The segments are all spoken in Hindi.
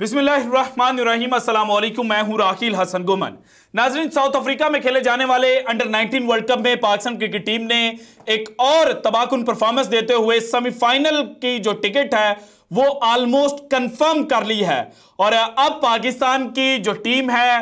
बिस्मिल्लाम असलम मैं हूं राखिल हसन गुमन नाजरीन साउथ अफ्रीका में खेले जाने वाले अंडर 19 वर्ल्ड कप में पाकिस्तान क्रिकेट टीम ने एक और परफॉर्मेंस देते हुए सेमीफाइनल की जो टिकट है वो ऑलमोस्ट कंफर्म कर ली है और अब पाकिस्तान की जो टीम है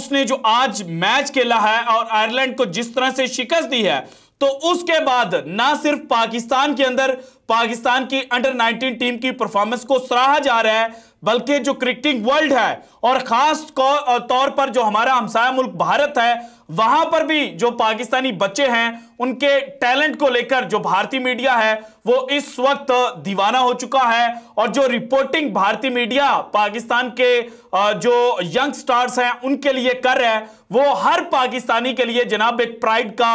उसने जो आज मैच खेला है और आयरलैंड को जिस तरह से शिकस्त दी है तो उसके बाद ना सिर्फ पाकिस्तान के अंदर पाकिस्तान की अंडर 19 टीम की परफॉर्मेंस को सराहा जा रहा है बल्कि जो क्रिकेटिंग वर्ल्ड है और खास तौर पर जो हमारा हमसाया मुल्क भारत है वहां पर भी जो पाकिस्तानी बच्चे हैं उनके टैलेंट को लेकर जो भारतीय मीडिया है वो इस वक्त दीवाना हो चुका है और जो रिपोर्टिंग भारतीय मीडिया पाकिस्तान के जो यंग स्टार्स हैं उनके लिए कर रहा है वो हर पाकिस्तानी के लिए जनाब एक प्राइड का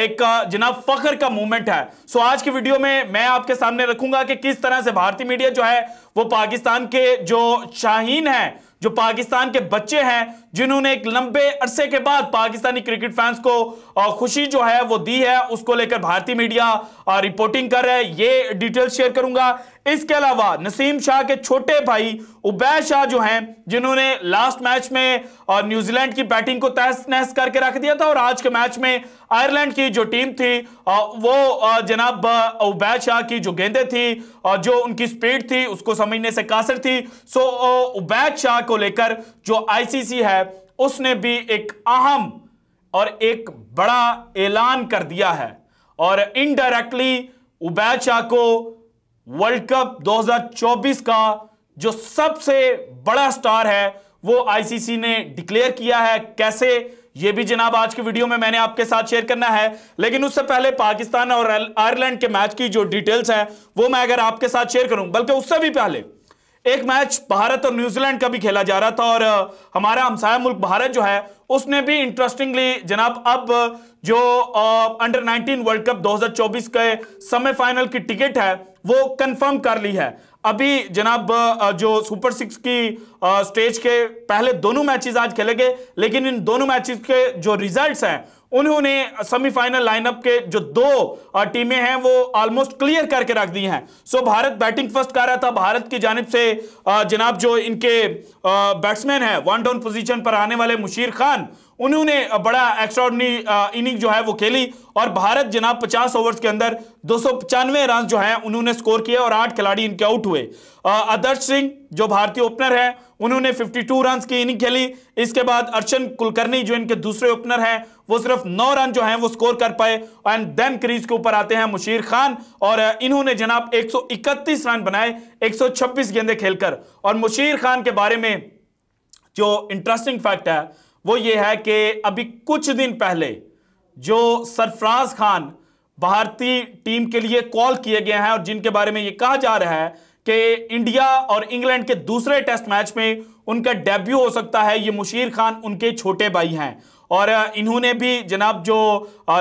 एक जनाब फखर का मूवमेंट है सो आज की वीडियो में मैं आपके सामने रखूंगा कि किस तरह से भारतीय मीडिया जो है वो पाकिस्तान के जो शाहीन है जो पाकिस्तान के बच्चे हैं जिन्होंने एक लंबे अरसे के बाद पाकिस्तानी क्रिकेट फैंस को खुशी जो है वो दी है उसको लेकर भारतीय मीडिया रिपोर्टिंग कर रहा है ये डिटेल शेयर करूंगा इसके अलावा नसीम शाह के छोटे भाई उबैद शाह जो हैं जिन्होंने लास्ट मैच में न्यूजीलैंड की बैटिंग को तहस नहस करके रख दिया था और आज के मैच में आयरलैंड की जो टीम थी वो जनाब उबैद शाह की जो गेंदे थी और जो उनकी स्पीड थी उसको समझने से कासर थी सो उबैद शाह को लेकर जो आईसीसी है उसने भी एक अहम और एक बड़ा ऐलान कर दिया है और इनडायरेक्टली उबैचा को वर्ल्ड कप 2024 का जो सबसे बड़ा स्टार है वो आईसीसी ने डिक्लेयर किया है कैसे ये भी जनाब आज की वीडियो में मैंने आपके साथ शेयर करना है लेकिन उससे पहले पाकिस्तान और आयरलैंड के मैच की जो डिटेल्स हैं वो मैं अगर आपके साथ शेयर करूं बल्कि उससे भी पहले एक मैच भारत और न्यूजीलैंड का भी खेला जा रहा था और हमारा हमसाया मुल्क भारत जो है उसने भी इंटरेस्टिंगली जनाब अब जो अंडर 19 वर्ल्ड कप 2024 के सेमीफाइनल की टिकट है वो कंफर्म कर ली है अभी जनाब जो सुपर सिक्स की स्टेज के पहले दोनों मैचेस आज खेले गए लेकिन इन दोनों मैचेस के जो रिजल्ट्स हैं उन्होंने सेमीफाइनल लाइनअप के जो दो टीमें हैं वो ऑलमोस्ट क्लियर करके रख दी हैं सो भारत बैटिंग फर्स्ट कर रहा था भारत की जानब से जनाब जो इनके बैट्समैन है वन डाउन पोजीशन पर आने वाले मुशीर खान उन्होंने बड़ा एक्स्ट्रॉडनरी इनिंग जो है वो खेली और भारत जनाब 50 ओवर्स के अंदर दो रन जो है उन्होंने स्कोर किया और आठ खिलाड़ी इनके आउट हुए आदर्श सिंह जो भारतीय ओपनर है उन्होंने 52 रन की इनिंग खेली इसके बाद अर्चन कुलकर्णी जो इनके दूसरे ओपनर हैं वो सिर्फ नौ रन जो हैं वो स्कोर कर पाए एंड देन क्रीज के ऊपर आते हैं मुशीर खान और इन्होंने जनाब एक रन बनाए एक गेंदे खेलकर और मुशीर खान के बारे में जो इंटरेस्टिंग फैक्ट है वो ये है कि अभी कुछ दिन पहले जो सरफराज खान भारतीय टीम के लिए कॉल किए गए हैं और जिनके बारे में ये कहा जा रहा है कि इंडिया और इंग्लैंड के दूसरे टेस्ट मैच में उनका डेब्यू हो सकता है ये मुशीर खान उनके छोटे भाई हैं और इन्होंने भी जनाब जो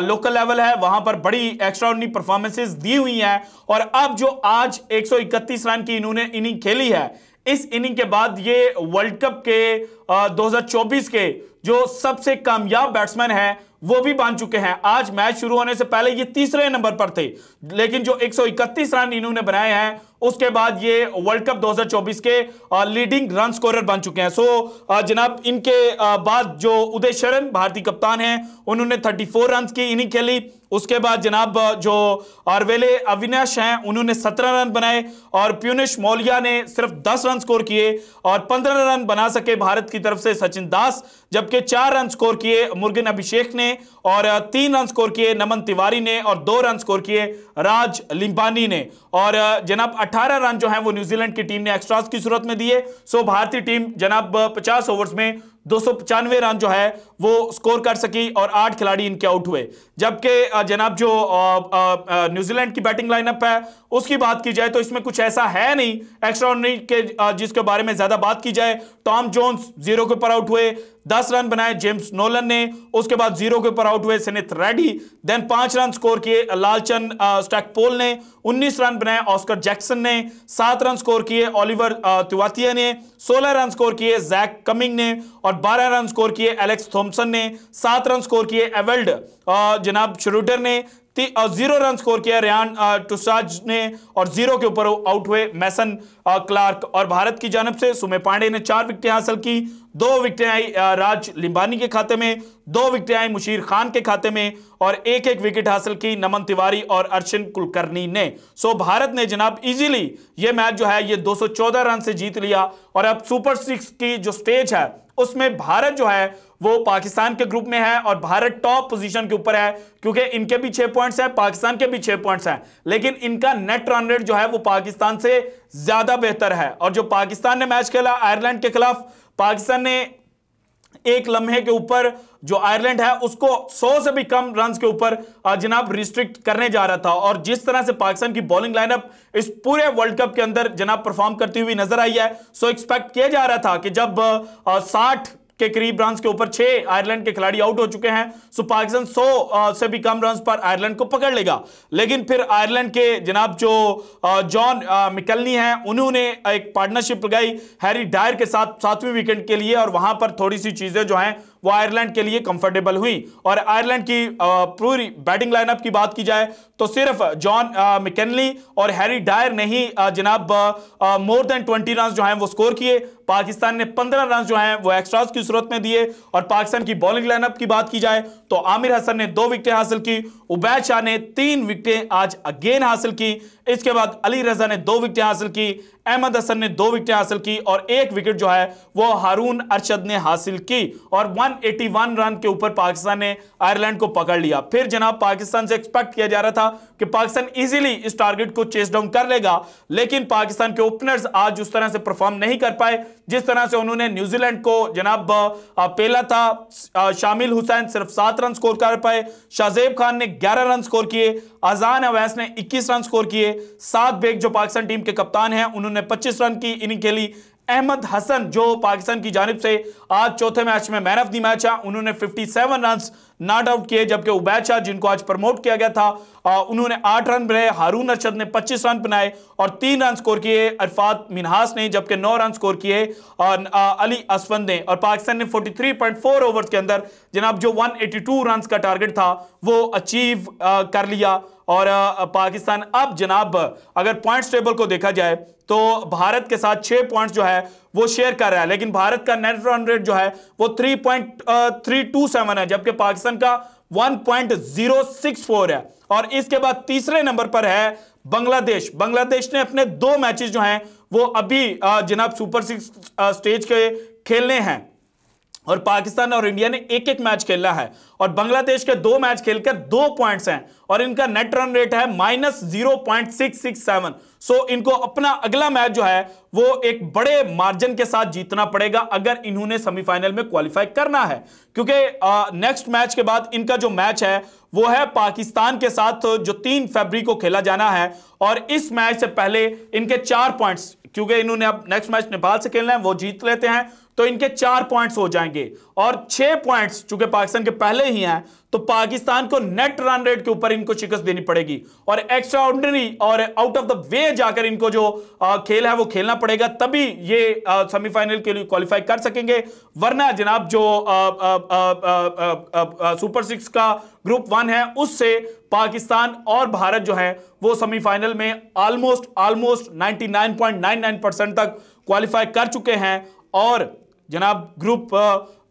लोकल लेवल है वहां पर बड़ी एक्स्ट्राऑर्डनरी परफॉर्मेंसेस दी हुई हैं और अब जो आज 131 रन की इन्होंने इनिंग खेली है इस इनिंग के बाद ये वर्ल्ड कप के 2024 के जो सबसे कामयाब बैट्समैन है वो भी बन चुके हैं आज मैच शुरू होने से पहले ये तीसरे नंबर पर थे लेकिन जो 131 रन इन्होंने बनाए हैं उसके बाद ये वर्ल्ड कप 2024 के लीडिंग रन स्कोरर बन चुके हैं सो जनाब इनके बाद जो उदय शरण भारतीय कप्तान हैं उन्होंने 34 रन की इनिंग खेली उसके बाद जनाब जो अरवेले अविनाश हैं उन्होंने 17 रन बनाए और प्यूनिश मौलिया ने सिर्फ 10 रन स्कोर किए और 15 रन बना सके भारत की तरफ से सचिन दास जबकि चार रन स्कोर किए मुर्गिन अभिषेक ने और तीन रन स्कोर किए नमन तिवारी ने और दो रन स्कोर किए राज लिंबानी ने और जनाब 18 रन जो है वो न्यूजीलैंड की टीम ने एक्स्ट्रास की सूरत में दिए सो भारतीय टीम जनाब 50 ओवर्स में दो रन जो है वो स्कोर कर सकी और आठ खिलाड़ी इनके आउट हुए जबकि जनाब जो न्यूजीलैंड की बैटिंग लाइनअप है उसकी बात की जाए तो इसमें कुछ ऐसा है नहीं एक्स्ट्रा के जिसके बारे में ज्यादा बात की जाए टॉम जोन्स जीरो के ऊपर आउट हुए दस रन बनाए जेम्स नोलन ने उसके बाद जीरो के ऊपर आउट हुए सनित रेड्डी देन पांच रन स्कोर किए लालचंद स्टैकपोल ने उन्नीस रन बनाए ऑस्कर जैक्सन ने सात रन स्कोर किए ऑलिवर तिवातिया ने सोलह रन स्कोर किए जैक कमिंग ने और बारह रन स्कोर किए एलेक्स थॉम्सन ने सात रन स्कोर किए एवेल्ड जनाब श्रूटर ने जीरो रन स्कोर किया रेहान टुसाज ने और जीरो के ऊपर आउट हुए मैसन क्लार्क और भारत की जानब से सुमे पांडे ने चार विकेटें हासिल की दो विकेटें आई राज लिंबानी के खाते में दो विकेटें आई मुशीर खान के खाते में और एक एक विकेट हासिल की नमन तिवारी और अर्शन कुलकर्णी ने सो भारत ने जनाब इजीली ये मैच जो है ये 214 रन से जीत लिया और अब सुपर सिक्स की जो स्टेज है उसमें भारत जो है वो पाकिस्तान के ग्रुप में है और भारत टॉप पोजीशन के ऊपर है क्योंकि इनके भी छह पॉइंट्स हैं पाकिस्तान के भी छह पॉइंट्स हैं लेकिन इनका नेट रन रेट जो है वो पाकिस्तान से ज्यादा बेहतर है और जो पाकिस्तान ने मैच खेला आयरलैंड के खिलाफ पाकिस्तान ने एक लम्हे के ऊपर जो आयरलैंड है उसको 100 से भी कम रन के ऊपर जनाब रिस्ट्रिक्ट करने जा रहा था और जिस तरह से पाकिस्तान की बॉलिंग लाइनअप इस पूरे वर्ल्ड कप के अंदर जनाब परफॉर्म करती हुई नजर आई है सो एक्सपेक्ट किया जा रहा था कि जब साठ के करीब रन के ऊपर छह आयरलैंड के खिलाड़ी आउट हो चुके हैं सो पाकिस्तान 100 से भी कम रन पर आयरलैंड को पकड़ लेगा लेकिन फिर आयरलैंड के जनाब जो जॉन मिकलनी हैं उन्होंने एक पार्टनरशिप लगाई हैरी डायर के साथ सातवें वीकेंड के लिए और वहां पर थोड़ी सी चीजें जो हैं वो आयरलैंड के लिए कंफर्टेबल हुई और आयरलैंड की पूरी बैटिंग लाइनअप की बात की जाए तो सिर्फ जॉन मिकेनली और हैरी डायर ने ही जनाब मोर देन ट्वेंटी रन जो हैं वो स्कोर किए पाकिस्तान ने पंद्रह रन जो हैं वो एक्स्ट्राज की सूरत में दिए और पाकिस्तान की बॉलिंग लाइनअप की बात की जाए तो आमिर हसन ने दो विकटें हासिल की उबैद शाह ने तीन विकटें आज अगेन हासिल की इसके बाद अली रजा ने दो विकटें हासिल की अहमद हसन ने दो विकेटें हासिल की और एक विकेट जो है वो हारून अरशद ने हासिल की और 181 रन के ऊपर पाकिस्तान ने आयरलैंड को पकड़ लिया फिर जनाब पाकिस्तान से एक्सपेक्ट किया जा रहा था कि पाकिस्तान इजीली इस टारगेट को चेस डाउन कर लेगा लेकिन पाकिस्तान के ओपनर्स आज उस तरह से परफॉर्म नहीं कर पाए जिस तरह से उन्होंने न्यूजीलैंड को जनाब पेला था शामिल हुसैन सिर्फ सात रन स्कोर कर पाए शाहजेब खान ने ग्यारह रन स्कोर किए अजान अवैस ने इक्कीस रन स्कोर किए सात बेग जो पाकिस्तान टीम के कप्तान हैं उन्होंने ने 25 रन की इनिंग खेली अहमद हसन जो पाकिस्तान की जानब से आज चौथे मैच में मैन ऑफ द मैच है उन्होंने 57 रन नॉट आउट किए जबकि उबैद शाह जिनको आज प्रमोट किया गया था आ, उन्होंने आठ रन बनाए हारून अरशद ने पच्चीस रन बनाए और तीन रन स्कोर किए अरफात मिनहास ने जबकि नौ रन स्कोर किए और अली असवंद ने और पाकिस्तान ने 43.4 ओवर्स के अंदर जनाब जो 182 रन का टारगेट था वो अचीव आ, कर लिया और आ, पाकिस्तान अब जनाब अगर पॉइंट्स टेबल को देखा जाए तो भारत के साथ छः पॉइंट्स जो है वो शेयर कर रहा है लेकिन भारत का नेट रन रेट जो है वो three point three two seven है जबकि पाकिस्तान का one point zero six four है और इसके बाद तीसरे नंबर पर है बांग्लादेश बांग्लादेश ने अपने दो मैचेस जो हैं वो अभी जनाब सुपर सिक्स स्टेज के खेलने हैं और पाकिस्तान और इंडिया ने एक एक मैच खेला है और बांग्लादेश के दो मैच खेलकर दो पॉइंट्स हैं और इनका नेट रन रेट है minus zero point six six seven so इनको अपना अगला मैच जो है वो एक बड़े मार्जिन के साथ जीतना पड़ेगा अगर इन्होंने सेमीफाइनल में क्वालिफाई करना है क्योंकि नेक्स्ट मैच के बाद इनका जो मैच है वो है पाकिस्तान के साथ जो तीन फेबरी को खेला जाना है और इस मैच से पहले इनके चार पॉइंट्स क्योंकि इन्होंने अब नेक्स्ट मैच नेपाल से खेलना है वो जीत लेते हैं तो इनके चार पॉइंट्स हो जाएंगे और छह पॉइंट्स चूंकि पाकिस्तान के पहले ही हैं तो पाकिस्तान को नेट रन रेट के ऊपर इनको शिकस्त देनी पड़ेगी और एक्स्ट्राऑर्डनरी और आउट ऑफ द वे जाकर इनको जो खेल है वो खेलना पड़ेगा तभी ये सेमीफाइनल के लिए क्वालिफाई कर सकेंगे वरना जनाब जो सुपर सिक्स का ग्रुप वन है उससे पाकिस्तान और भारत जो है वो सेमीफाइनल में ऑलमोस्ट ऑलमोस्ट नाइनटी परसेंट तक क्वालिफाई कर चुके हैं और जनाब ग्रुप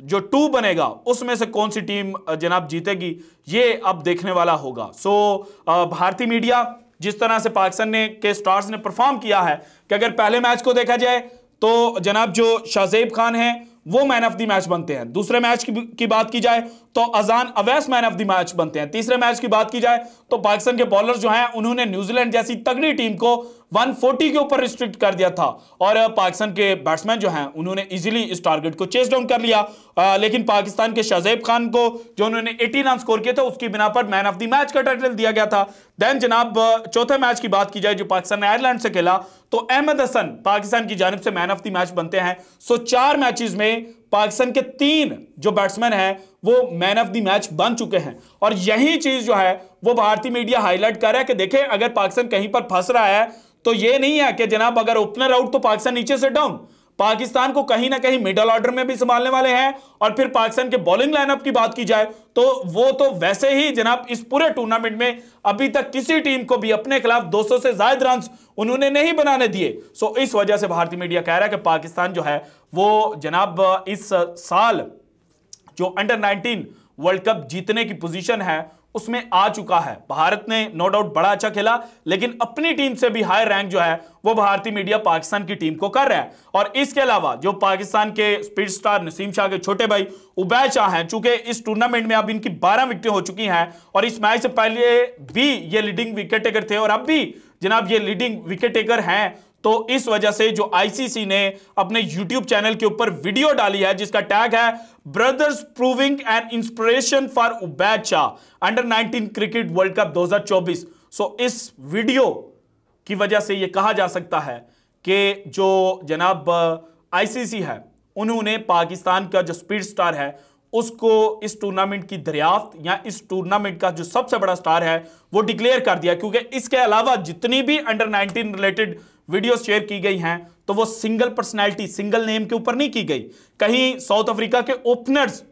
जो टू बनेगा उसमें से कौन सी टीम जनाब जीतेगी ये अब देखने वाला होगा सो भारतीय मीडिया जिस तरह से पाकिस्तान ने के स्टार्स ने परफॉर्म किया है कि अगर पहले मैच को देखा जाए तो जनाब जो शाहजेब खान हैं वो मैन ऑफ दी मैच बनते हैं दूसरे मैच की, की बात की जाए तो Azan Awais man of the match बनते हैं तीसरे मैच की बात की जाए तो पाकिस्तान के बॉलर जो हैं उन्होंने न्यूजीलैंड जैसी तगड़ी टीम को 140 के ऊपर रिस्ट्रिक्ट कर दिया था और पाकिस्तान के बैट्समैन जो हैं उन्होंने इजीली इस टारगेट को चेस डाउन कर लिया आ, लेकिन पाकिस्तान के शाहजेब खान को जो उन्होंने 18 रन स्कोर किए थे उसकी बिना पर मैन ऑफ द मैच का टाइटल दिया गया था देन जनाब चौथे मैच की बात की जाए जो पाकिस्तान ने आयरलैंड से खेला तो अहमद हसन पाकिस्तान की जानब से मैन ऑफ द मैच बनते हैं सो चार मैचेस में पाकिस्तान के तीन जो बैट्समैन हैं वो मैन ऑफ द मैच बन चुके हैं और यही चीज जो है वो भारतीय मीडिया हाईलाइट कर रहा है कि देखे अगर पाकिस्तान कहीं पर फंस रहा है तो ये नहीं है कि जनाब अगर ओपनर आउट तो पाकिस्तान नीचे से डाउन पाकिस्तान को कहीं ना कहीं मिडल ऑर्डर में भी संभालने वाले हैं और फिर पाकिस्तान के बॉलिंग लाइनअप की बात की जाए तो वो तो वैसे ही जनाब इस पूरे टूर्नामेंट में अभी तक किसी टीम को भी अपने खिलाफ 200 से ज्यादा रन उन्होंने नहीं बनाने दिए सो इस वजह से भारतीय मीडिया कह रहा है कि पाकिस्तान जो है वो जनाब इस साल जो अंडर 19 वर्ल्ड कप जीतने की पोजीशन है उसमें आ चुका है भारत ने नो डाउट बड़ा अच्छा खेला लेकिन अपनी टीम से भी हाई रैंक जो है वो भारतीय मीडिया पाकिस्तान की टीम को कर रहा है और इसके अलावा जो पाकिस्तान के स्पीड स्टार नसीम शाह के छोटे भाई उबैद शाह हैं चूंकि इस टूर्नामेंट में अब इनकी 12 विकेटें हो चुकी हैं और इस मैच से पहले भी ये लीडिंग विकेट टेकर थे और अब भी जनाब ये लीडिंग विकेट टेकर हैं तो इस वजह से जो आईसीसी ने अपने यूट्यूब चैनल के ऊपर वीडियो डाली है जिसका टैग है brothers proving and inspiration for Ubaid Shah under 19 cricket world cup 2024 so इस वीडियो की वजह से यह कहा जा सकता है कि जो जनाब आईसीसी uh, है उन्होंने पाकिस्तान का जो स्पीड स्टार है उसको इस टूर्नामेंट की दरियाफ्त या इस टूर्नामेंट का जो सबसे बड़ा स्टार है वो डिक्लेयर कर दिया क्योंकि इसके अलावा जितनी भी अंडर 19 रिलेटेड वीडियो शेयर की गई हैं तो वो सिंगल पर्सनैलिटी सिंगल नेम के ऊपर नहीं की गई कहीं साउथ अफ्रीका के ओपनर्स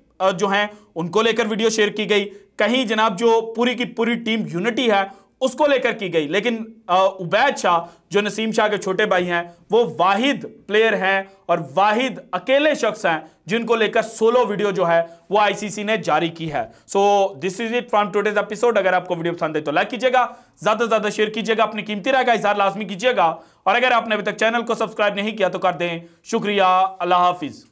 जो हैं उनको लेकर वीडियो शेयर की गई कहीं जनाब जो पूरी की पूरी टीम यूनिटी है उसको लेकर की गई लेकिन उबैद शाह जो नसीम शाह के छोटे भाई हैं वो वाहिद प्लेयर हैं और वाहिद अकेले शख्स हैं जिनको लेकर सोलो वीडियो जो है वो आईसीसी ने जारी की है so this is it from today's episode अगर आपको वीडियो पसंद है तो लाइक कीजिएगा ज्यादा से ज्यादा शेयर कीजिएगा अपनी कीमती रहेगा इजहार लाजमी कीजिएगा और अगर आपने अभी तक चैनल को सब्सक्राइब नहीं किया तो कर दें शुक्रिया अल्लाह हाफिज़